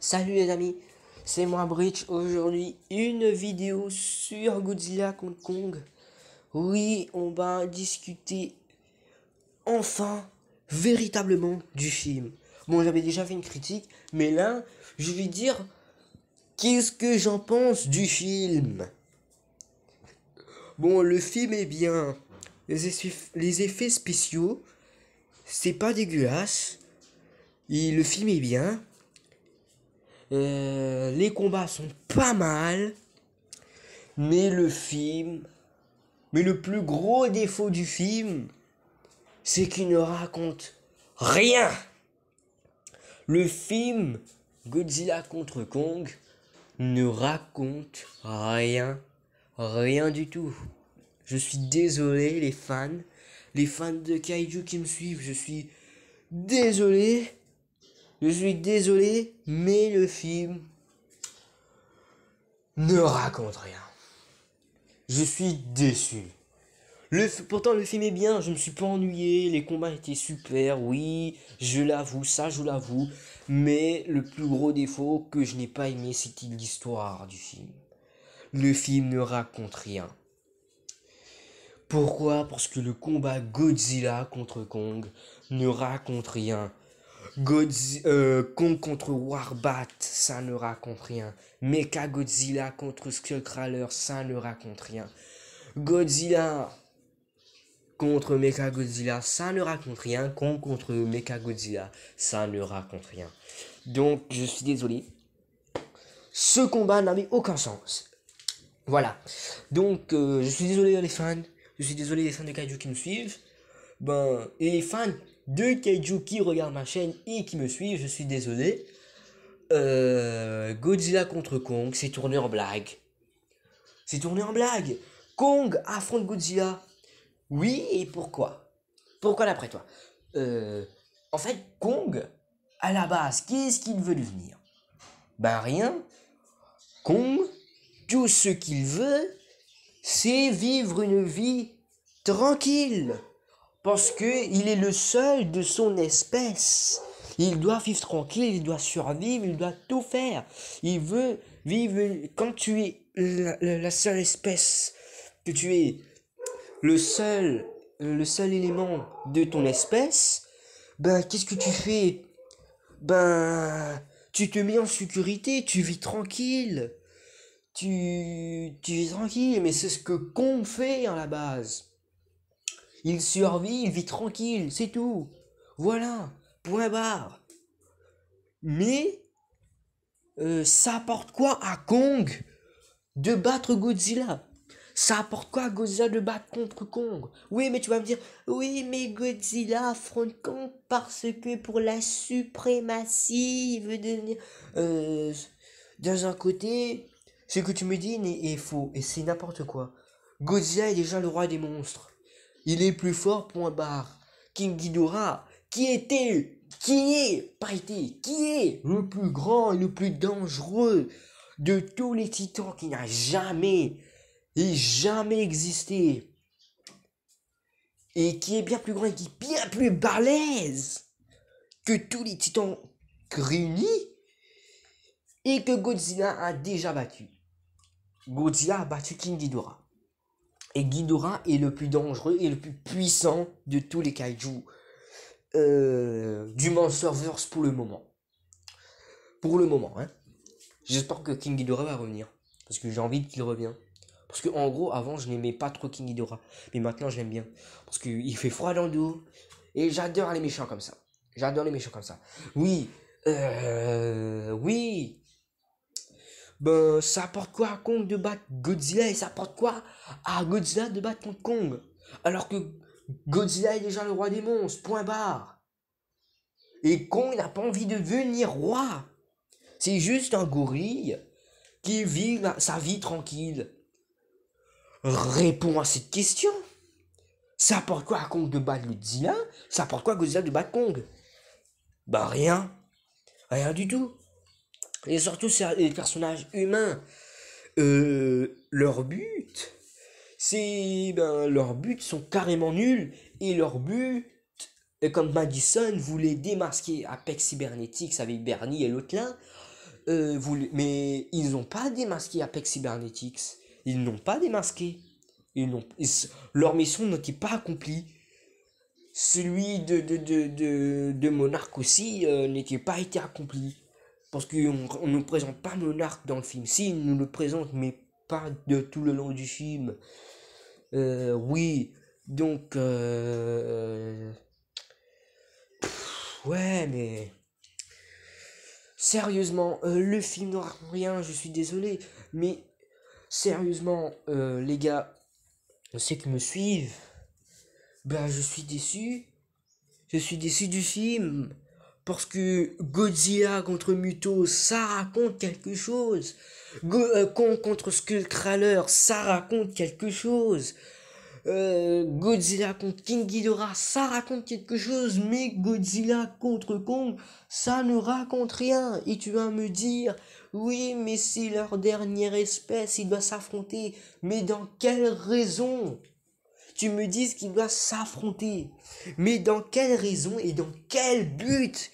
Salut les amis, c'est moi Bridge. Aujourd'hui, une vidéo sur Godzilla Hong Kong. Oui, on va discuter enfin, véritablement, du film. Bon, j'avais déjà fait une critique, mais là, je vais dire qu'est-ce que j'en pense du film. Bon, le film est bien. Les, les effets spéciaux, c'est pas dégueulasse. Et le film est bien. Euh, les combats sont pas mal. Mais le film. Mais le plus gros défaut du film, c'est qu'il ne raconte rien. Le film Godzilla contre Kong ne raconte rien. Rien du tout. Je suis désolé les fans. Les fans de Kaiju qui me suivent, je suis désolé. Je suis désolé, mais le film ne raconte rien. Je suis déçu. Le, pourtant le film est bien, je me suis pas ennuyé, les combats étaient super, oui, je l'avoue, ça je l'avoue, mais le plus gros défaut que je n'ai pas aimé, c'est l'histoire du film. Le film ne raconte rien. Pourquoi Parce que le combat Godzilla contre Kong ne raconte rien. Godzilla euh, contre Warbat, ça ne raconte rien. Mecha Godzilla contre Skullcrawler, ça ne raconte rien. Godzilla contre Mecha Godzilla, ça ne raconte rien. contre Mecha Godzilla, ça ne raconte rien. Donc, je suis désolé. Ce combat n'avait aucun sens. Voilà. Donc, euh, je suis désolé les fans. Je suis désolé les fans de Kaiju qui me suivent. Ben, et les fans deux Kaiju qui regardent ma chaîne et qui me suivent, je suis désolé. Euh, Godzilla contre Kong, c'est tourné en blague. C'est tourné en blague. Kong affronte Godzilla. Oui, et pourquoi Pourquoi d'après toi euh, En fait, Kong, à la base, qu'est-ce qu'il veut devenir Ben rien. Kong, tout ce qu'il veut, c'est vivre une vie tranquille parce qu'il est le seul de son espèce. Il doit vivre tranquille, il doit survivre, il doit tout faire. Il veut vivre quand tu es la, seule espèce que tu es, le seul, le seul élément de ton espèce. Ben qu'est-ce que tu fais Ben tu te mets en sécurité, tu vis tranquille. Tu, tu vis tranquille, mais c'est ce que qu'on fait en la base. Il survit, il vit tranquille, c'est tout. Voilà, point barre. Mais euh, ça apporte quoi à Kong de battre Godzilla ça apporte quoi à Godzilla de battre contre Kong Oui, mais tu vas me dire, oui, mais Godzilla affronte Kong parce que pour la suprématie, il veut devenir. Euh, dans un côté, ce que tu me dis est faux et c'est n'importe quoi. Godzilla est déjà le roi des monstres. Il est plus fort, point barre. King Ghidorah, qui était, qui est, pas été, qui est le plus grand et le plus dangereux de tous les titans qui n'a jamais et jamais existé. Et qui est bien plus grand et qui est bien plus balèze que tous les titans réunis et que Godzilla a déjà battu. Godzilla a battu King Ghidorah. Et Ghidorah est le plus dangereux et le plus puissant de tous les kaiju euh, du Monsterverse pour le moment. Pour le moment, hein. J'espère que King Ghidorah va revenir. Parce que j'ai envie qu'il revienne. Parce que en gros, avant, je n'aimais pas trop King Ghidorah. Mais maintenant, j'aime bien. Parce qu'il fait froid dans le dos. Et j'adore les méchants comme ça. J'adore les méchants comme ça. Oui. Euh, oui ben ça apporte quoi à Kong de battre Godzilla et ça apporte quoi à Godzilla de battre contre Kong Alors que Godzilla est déjà le roi des monstres, point barre. Et Kong n'a pas envie de devenir roi. C'est juste un gorille qui vit sa vie tranquille. Réponds à cette question. Ça apporte quoi à Kong de battre Godzilla Ça apporte quoi à Godzilla de battre Kong Bah rien. Rien du tout. Et surtout, les personnages humains. Euh, leur but, c'est. Ben, leurs buts sont carrément nuls. Et leur but, comme Madison voulait démasquer Apex Cybernetics avec Bernie et l'autre là, euh, mais ils n'ont pas démasqué Apex Cybernetics. Ils n'ont pas démasqué. Ils leur mission n'était pas accomplie. Celui de, de, de, de, Monarch aussi euh, n'était pas été accompli. Parce qu'on ne présente pas Monarque dans le film. Si, nous le présente, mais pas de tout le long du film. Euh, oui, donc... Euh, ouais, mais... Sérieusement, euh, le film n'aura rien, je suis désolé. Mais sérieusement, les gars, ceux qui me suivent, ben je suis déçu. Je suis déçu du film. Parce que Godzilla contre Muto, ça raconte quelque chose. Euh, Kong contre Skullcrawler, ça raconte quelque chose. Euh, Godzilla contre King Ghidorah, ça raconte quelque chose, mais Godzilla contre Kong, ça ne raconte rien. Et tu vas me dire, oui, mais c'est leur dernière espèce, ils doivent s'affronter. Mais dans quelle raison Tu me dises qu'ils doivent s'affronter. Mais dans quelle raison et dans quel but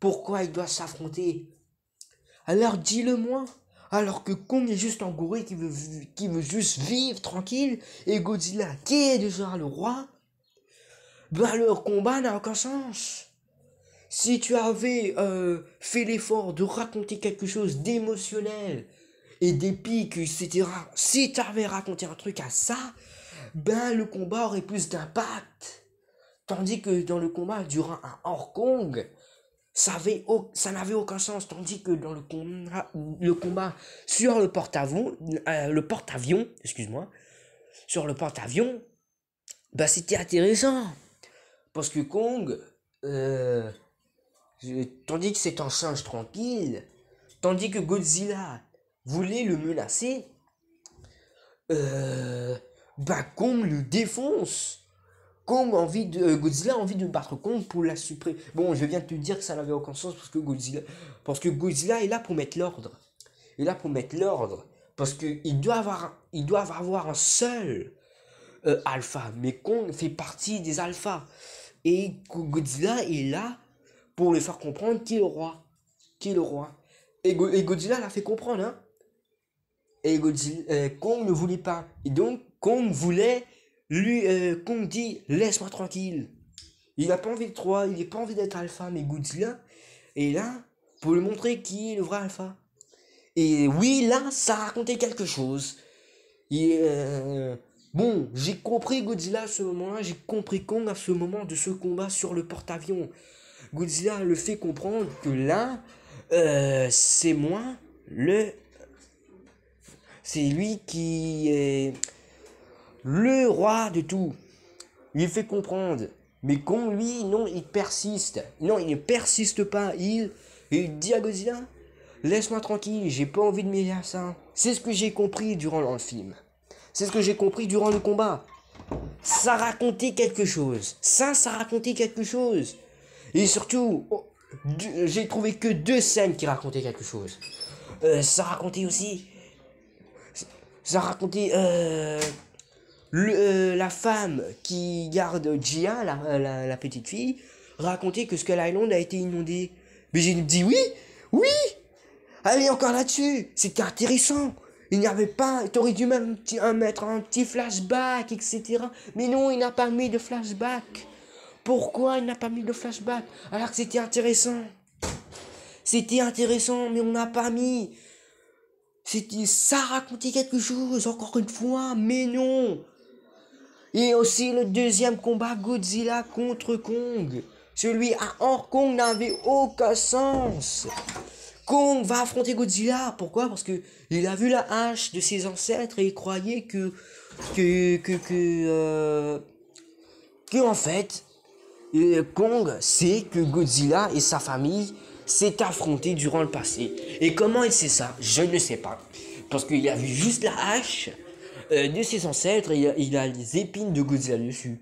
pourquoi il doit s'affronter Alors dis-le-moi. Alors que Kong est juste un gorille qui veut, qui veut juste vivre tranquille et Godzilla qui est déjà le roi, ben bah, leur combat n'a aucun sens. Si tu avais euh, fait l'effort de raconter quelque chose d'émotionnel et d'épique, etc., si tu avais raconté un truc à ça, ben le combat aurait plus d'impact. Tandis que dans le combat durant un Hong Kong, ça n'avait aucun sens. Tandis que dans le, combat, sur le porte-avions, euh, le porte excuse-moi, sur le porte-avions, bah c'était intéressant. Parce que Kong, euh, euh, tandis que c'est un singe tranquille, tandis que Godzilla voulait le menacer, bah Kong le défonce. Kong envie de, euh, Godzilla a envie de battre Kong pour la supprimer. Bon, je viens de te dire que ça n'avait aucun sens parce que Godzilla, parce que Godzilla est là pour mettre l'ordre. Il est là pour mettre l'ordre. Parce qu'ils doit avoir, il doit avoir un seul euh, alpha. Mais Kong fait partie des alphas. Et Godzilla est là pour lui faire comprendre qui est le roi. Qui est le roi. Et, Godzilla l'a fait comprendre, hein. Et Godzilla, euh, Kong ne voulait pas. Et donc, Kong voulait lui, Kong euh, dit laisse-moi tranquille. Il n'a pas envie de toi, il n'a pas envie d'être alpha, mais Godzilla est là pour lui montrer qui est le vrai alpha. Et oui, là, ça racontait quelque chose. Et euh, bon, j'ai compris Godzilla à ce moment-là, j'ai compris Kong à ce moment de ce combat sur le porte-avions. Godzilla le fait comprendre que là, euh, c'est moi le. C'est lui qui est le roi de tout. Il fait comprendre. Mais comme lui, non, il persiste. Non, il ne persiste pas. Il, il dit à Godzilla, laisse-moi tranquille, j'ai pas envie de me dire ça. C'est ce que j'ai compris durant le film. C'est ce que j'ai compris durant le combat. Ça racontait quelque chose. Ça, ça racontait quelque chose. Et surtout, oh, j'ai trouvé que deux scènes qui racontaient quelque chose. Euh, ça racontait aussi. Ça racontait. Euh, euh, la femme qui garde Gia, la, petite fille, racontait que Skull Island a été inondé. Mais j'ai dit oui, oui Allez encore là-dessus, c'était intéressant. Il n'y avait pas, t'aurais dû même mettre un petit flashback, etc. Mais non, il n'a pas mis de flashback. Pourquoi il n'a pas mis de flashback alors que c'était intéressant C'était intéressant, mais on n'a pas mis. C'était ça racontait quelque chose, encore une fois, mais non et aussi le deuxième combat Godzilla contre Kong. Celui à Hong Kong n'avait aucun sens. Kong va affronter Godzilla. Pourquoi Parce que il a vu la hache de ses ancêtres et il croyait que que que que, euh, en fait euh, Kong sait que Godzilla et sa famille s'est affronté durant le passé. Et comment il sait ça Je ne sais pas. Parce qu'il a vu juste la hache euh, de ses ancêtres, il a, les épines de Godzilla dessus.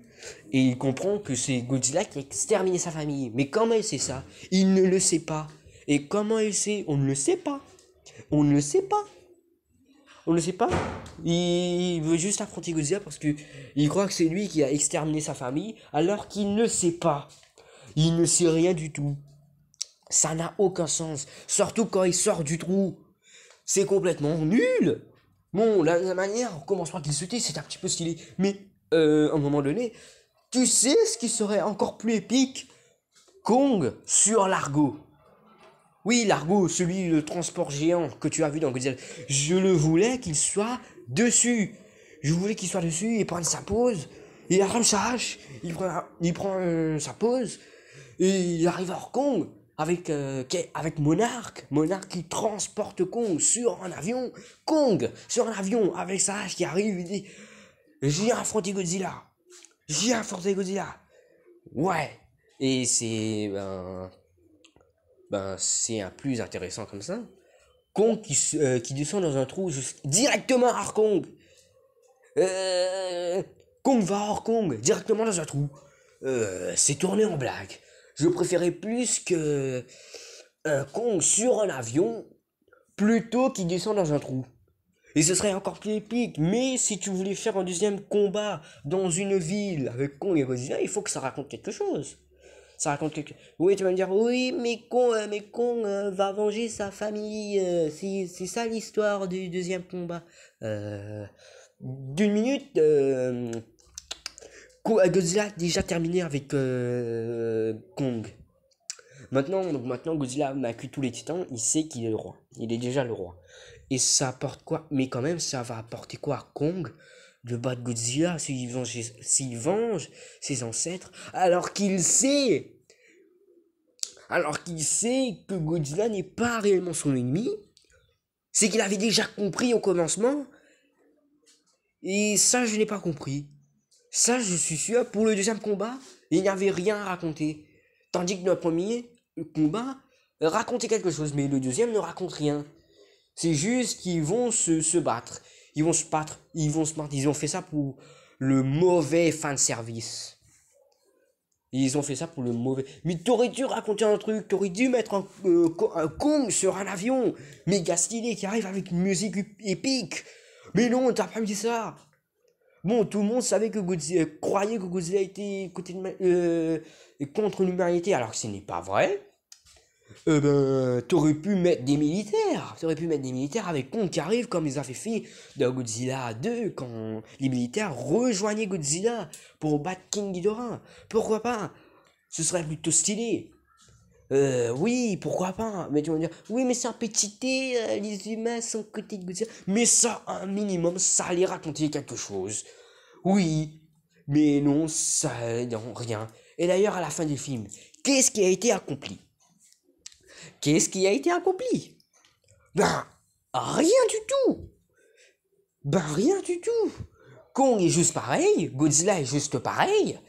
Et il comprend que c'est Godzilla qui a exterminé sa famille. Mais comment il sait ça Il ne le sait pas. Et comment il sait On ne le sait pas. On ne le sait pas. On ne le sait pas. Il veut juste affronter Godzilla parce que croit que c'est lui qui a exterminé sa famille alors qu'il ne sait pas. Il ne sait rien du tout. Ça n'a aucun sens. Surtout quand il sort du trou. C'est complètement nul. Bon, la, manière, comment qu'il se c'est un petit peu stylé. Mais euh, à un moment donné, tu sais ce qui serait encore plus épique Kong sur l'argot. Oui, l'argot, celui le transport géant que tu as vu dans Godzilla. Je le voulais qu'il soit dessus. Je voulais qu'il soit dessus, et prenne sa pose, et arrache sa hache, il prend, il prend euh, sa pose, et il arrive à Kong avec, euh, avec Monarque, Monarque qui transporte Kong sur un avion, Kong sur un avion avec sa hache qui arrive, et dit J'ai affronté Godzilla, j'ai affronté Godzilla, ouais, et c'est ben, ben c'est un plus intéressant comme ça. Kong qui, euh, descend dans un trou directement à Kong. Euh, Kong va à Kong directement dans un trou. Euh, c'est tourné en blague je préférais plus que un con sur un avion plutôt qu'il descend dans un trou. Et ce serait encore plus épique. Mais si tu voulais faire un deuxième combat dans une ville avec con et Godzilla, il faut que ça raconte quelque chose. Ça raconte quelque Oui, tu vas me dire, oui, mais con, euh, mais euh, va venger sa famille. Euh, c'est, ça l'histoire du deuxième combat. d'une minute Godzilla déjà terminé avec euh, Kong. Maintenant, donc maintenant Godzilla a que tous les titans, il sait qu'il est le roi. Il est déjà le roi. Et ça apporte quoi Mais quand même, ça va apporter quoi à Kong De battre Godzilla, s'il venge, venge ses ancêtres, alors qu'il sait alors qu'il sait que Godzilla n'est pas réellement son ennemi, c'est qu'il avait déjà compris au commencement. Et ça, je n'ai pas compris. Ça, je suis sûr, pour le deuxième combat, il n'y avait rien à raconter. Tandis que le premier combat racontait quelque chose, mais le deuxième ne raconte rien. C'est juste qu'ils vont se, battre. Ils vont se battre, ils vont se battre. Ils ont fait ça pour le mauvais fin de service. Ils ont fait ça pour le mauvais. Mais t'aurais dû raconter un truc, t'aurais dû mettre un, euh, con sur un avion, méga stylé, qui arrive avec une musique épique. Mais non, t'as pas mis ça. Bon, tout le monde savait que Godzilla, euh, croyait que Godzilla était euh, contre l'humanité, alors que ce n'est pas vrai. Eh ben, t'aurais pu mettre des militaires. T'aurais pu mettre des militaires avec con qui arrive, comme ils avaient fait de Godzilla 2, quand les militaires rejoignaient Godzilla pour battre King Ghidorah. Pourquoi pas Ce serait plutôt stylé euh, oui, pourquoi pas hein. Mais tu vas me dire, oui, mais c'est un petit thé, euh, les humains sont côté de Godzilla. Mais ça, un minimum, ça allait raconter quelque chose. Oui, mais non, ça, non, rien. Et d'ailleurs, à la fin du film, qu'est-ce qui a été accompli Qu'est-ce qui a été accompli Ben, rien du tout Ben, rien du tout Kong est juste pareil, Godzilla est juste pareil,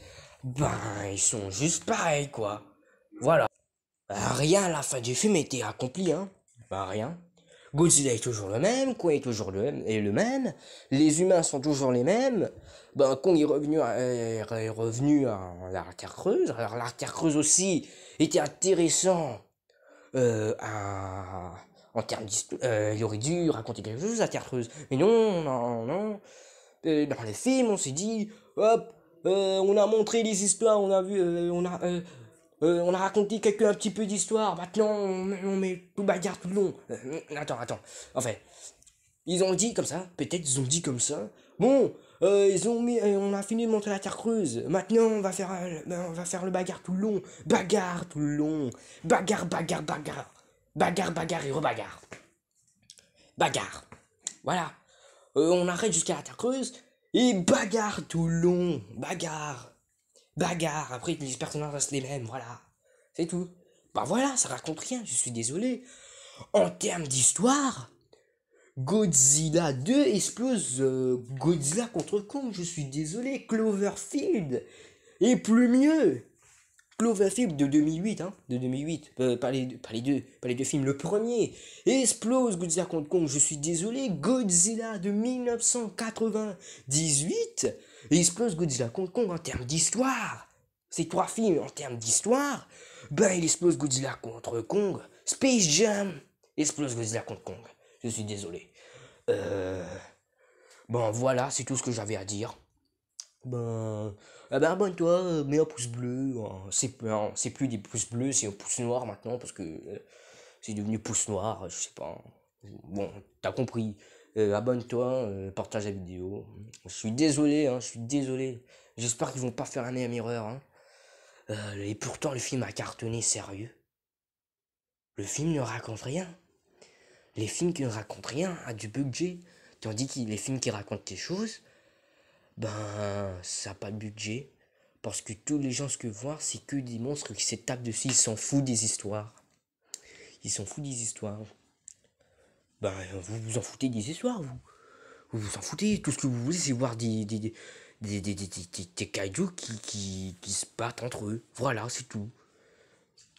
ben, ils sont juste pareils, quoi. Voilà. Bah, rien à la fin du film était accompli, hein. Bah rien. Godzilla est toujours le même, Kong est toujours le même, et le même, les humains sont toujours les mêmes, ben Kong est revenu à, est revenu creuse, alors l'artère creuse aussi était intéressant euh, en termes d'histoire, euh, il aurait dû raconter quelque chose à Terre creuse, mais non, non, non, dans les films on s'est dit, hop, euh, on a montré les histoires, on a vu, euh, on a euh, on a raconté quelques, un petit peu d'histoire. Maintenant, on, met tout bagarre tout le long. Euh, attends, attends, en fait, ils ont dit comme ça. Peut-être ils ont dit comme ça. Bon, euh, ils ont mis, on a fini de monter la terre creuse. Maintenant, on va faire, ben, on va faire le bagarre tout le long. Bagarre tout le long. Bagarre, bagarre, bagarre. Bagarre, bagarre et rebagarre. Bagarre. Voilà. on arrête jusqu'à la terre creuse. Et bagarre tout le long. Bagarre bagarre, après les personnages restent les mêmes, voilà. C'est tout. Bah voilà, ça raconte rien, je suis désolé. En termes d'histoire, Godzilla 2 explose euh, Godzilla contre Kong, je suis désolé. Cloverfield est plus mieux. Cloverfield de 2008, hein, de 2008, euh, pas, les deux, pas, les deux, pas les deux films, le premier explose Godzilla contre Kong, je suis désolé. Godzilla de 1998 il Godzilla contre Kong en termes d'histoire. Ces trois films en termes d'histoire, ben il explose Godzilla contre Kong. Space Jam explose Godzilla contre Kong. Je suis désolé. Euh, bon voilà, c'est tout ce que j'avais à dire. Ben, ah ben abonne-toi, euh, mets un pouce bleu. Hein, hein, c'est plus des pouces bleus, c'est un pouce noir maintenant parce que euh, c'est devenu pouce noir, je sais pas. Bon, t'as compris. Euh, abonne-toi, euh, partage la vidéo. Je suis désolé, hein, je suis désolé. J'espère qu'ils vont pas faire un même Hein. Euh, et pourtant, le film a cartonné sérieux. Le film ne raconte rien. Les films qui ne racontent rien a du budget. Tandis que les films qui racontent des choses, ben, ça n'a pas de budget. Parce que tous les gens, ce que voir, c'est que des monstres qui se tapent dessus. Ils s'en foutent des histoires. Ils s'en foutent des histoires. Bah, vous vous en foutez des histoires, vous. Vous vous en foutez. Tout ce que vous voulez, c'est voir des, des, des, des, des qui, qui, qui, se battent entre eux. Voilà, c'est tout.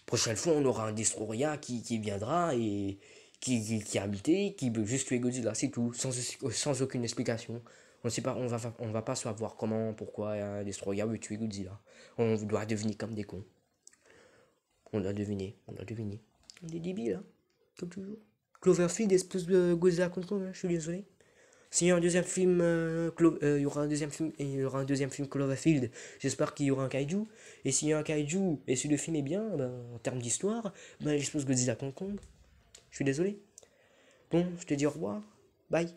Prochaine fois, on aura un destroyer qui, qui viendra et qui, qui, qui, a habité, qui veut juste tuer Godzilla, c'est tout, sans, sans aucune explication. On sait pas, on va, on va pas savoir comment, pourquoi un destroyer veut tuer Godzilla. On doit deviner comme des cons. On doit deviné on a deviné On est débiles, hein, comme toujours. Cloverfield, espèce de Godzilla contre hein, je suis désolé. S'il y a un deuxième film, euh, euh, il y aura un deuxième film, il y aura un deuxième film Cloverfield. J'espère qu'il y aura un kaiju. Et s'il y a un kaiju et si le film est bien, ben, en termes d'histoire, ben, j'espère Godzilla Hong Je suis désolé. Bon, je te dis au revoir. Bye.